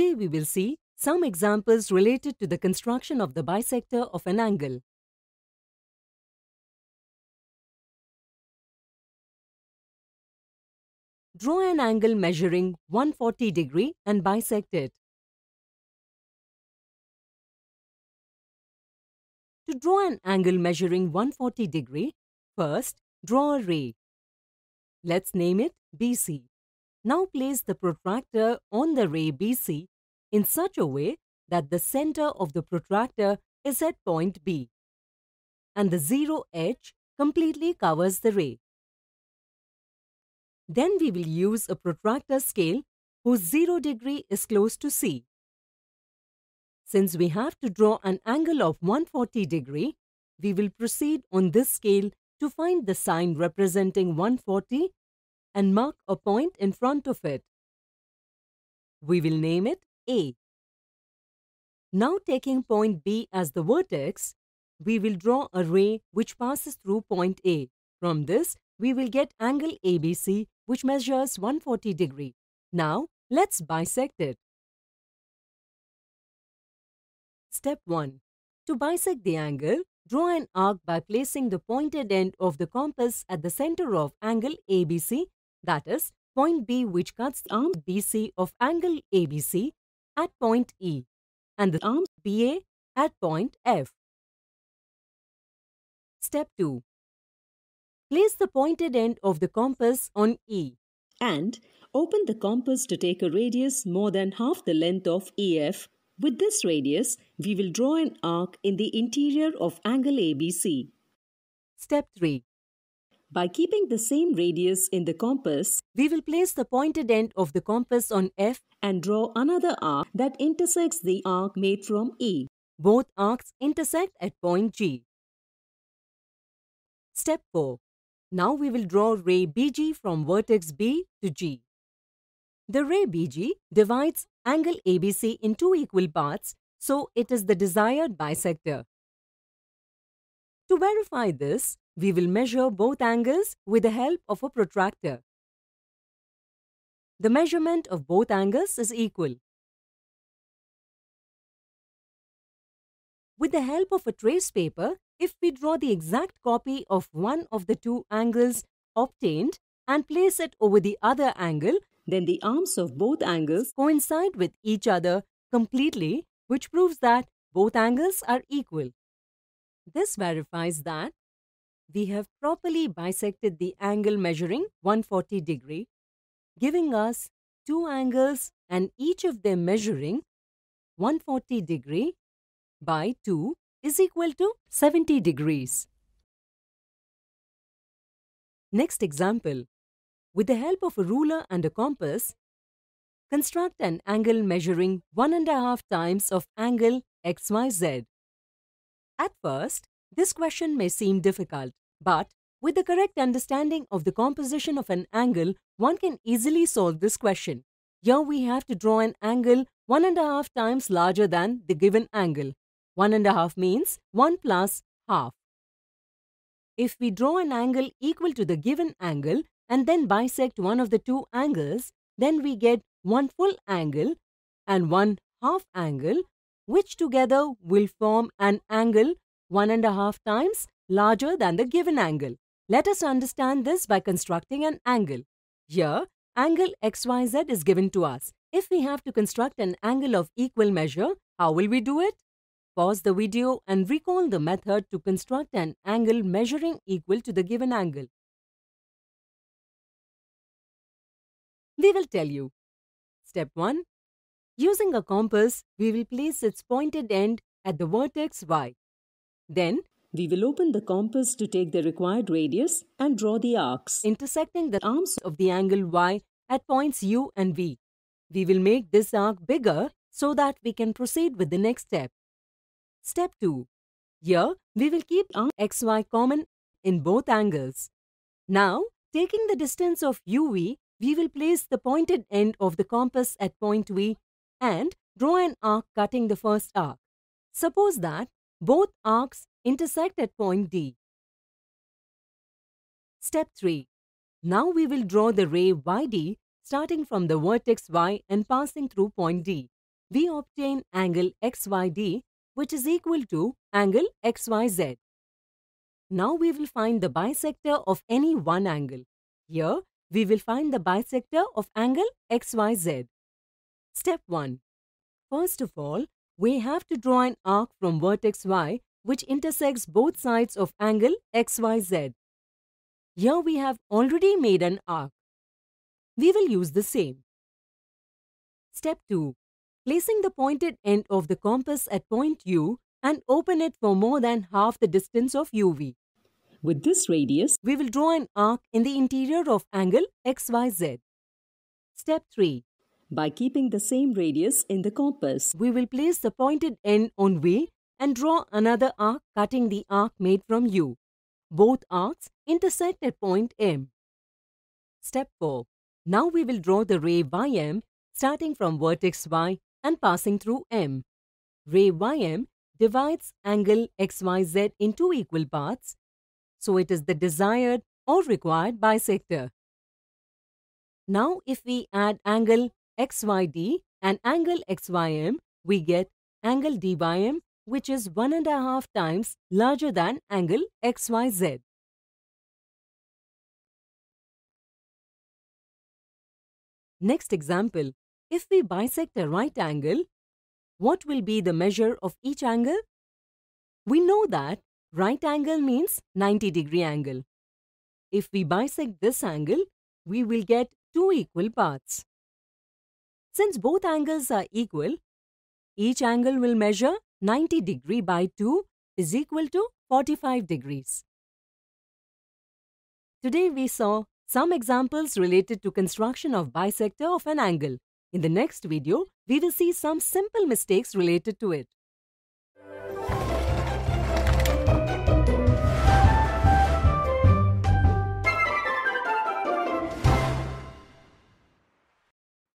Today we will see some examples related to the construction of the bisector of an angle. Draw an angle measuring 140 degree and bisect it. To draw an angle measuring 140 degree, first draw a ray. Let's name it BC. Now place the protractor on the ray BC in such a way that the center of the protractor is at point B and the zero edge completely covers the ray. Then we will use a protractor scale whose zero degree is close to C. Since we have to draw an angle of 140 degree, we will proceed on this scale to find the sign representing 140 and mark a point in front of it. We will name it a. Now taking point B as the vertex, we will draw a ray which passes through point A. From this, we will get angle ABC which measures 140 degree. Now, let's bisect it. Step 1. To bisect the angle, draw an arc by placing the pointed end of the compass at the center of angle ABC, that is, point B which cuts the arm BC of angle ABC at point E and the arms BA at point F. Step 2. Place the pointed end of the compass on E and open the compass to take a radius more than half the length of EF. With this radius, we will draw an arc in the interior of angle ABC. Step 3. By keeping the same radius in the compass, we will place the pointed end of the compass on F and draw another arc that intersects the arc made from E. Both arcs intersect at point G. Step 4. Now we will draw ray BG from vertex B to G. The ray BG divides angle ABC in two equal parts, so it is the desired bisector. To verify this, we will measure both angles with the help of a protractor. The measurement of both angles is equal. With the help of a trace paper, if we draw the exact copy of one of the two angles obtained and place it over the other angle, then the arms of both angles coincide with each other completely, which proves that both angles are equal. This verifies that we have properly bisected the angle measuring 140 degree, giving us two angles and each of them measuring 140 degree by 2 is equal to 70 degrees. Next example. With the help of a ruler and a compass, construct an angle measuring 1.5 times of angle xyz. At first, this question may seem difficult. But with the correct understanding of the composition of an angle, one can easily solve this question. Here we have to draw an angle one and a half times larger than the given angle. One and a half means 1 plus half. If we draw an angle equal to the given angle and then bisect one of the two angles, then we get one full angle and one half angle, which together will form an angle one and a half times larger than the given angle. Let us understand this by constructing an angle. Here, angle xyz is given to us. If we have to construct an angle of equal measure, how will we do it? Pause the video and recall the method to construct an angle measuring equal to the given angle. We will tell you. Step 1. Using a compass, we will place its pointed end at the vertex y. Then, we will open the compass to take the required radius and draw the arcs intersecting the arms of the angle Y at points U and V. We will make this arc bigger so that we can proceed with the next step. Step 2. Here, we will keep our xy common in both angles. Now, taking the distance of UV, we will place the pointed end of the compass at point V and draw an arc cutting the first arc. Suppose that both arcs intersect at point D. Step 3. Now we will draw the ray YD starting from the vertex Y and passing through point D. We obtain angle XYD which is equal to angle XYZ. Now we will find the bisector of any one angle. Here we will find the bisector of angle XYZ. Step 1. First of all, we have to draw an arc from vertex Y which intersects both sides of angle xyz. Here we have already made an arc. We will use the same. Step 2. Placing the pointed end of the compass at point U and open it for more than half the distance of UV. With this radius, we will draw an arc in the interior of angle XYZ. Step 3. By keeping the same radius in the compass, we will place the pointed end on V and draw another arc cutting the arc made from U. Both arcs intersect at point M. Step 4. Now we will draw the ray YM starting from vertex Y and passing through M. Ray YM divides angle XYZ into equal parts, so it is the desired or required bisector. Now if we add angle XYD and angle XYM, we get angle DYM which is one and a half times larger than angle XYZ. Next example, if we bisect a right angle, what will be the measure of each angle? We know that right angle means 90 degree angle. If we bisect this angle, we will get two equal parts. Since both angles are equal, each angle will measure 90 degree by 2 is equal to 45 degrees. Today we saw some examples related to construction of bisector of an angle. In the next video, we will see some simple mistakes related to it.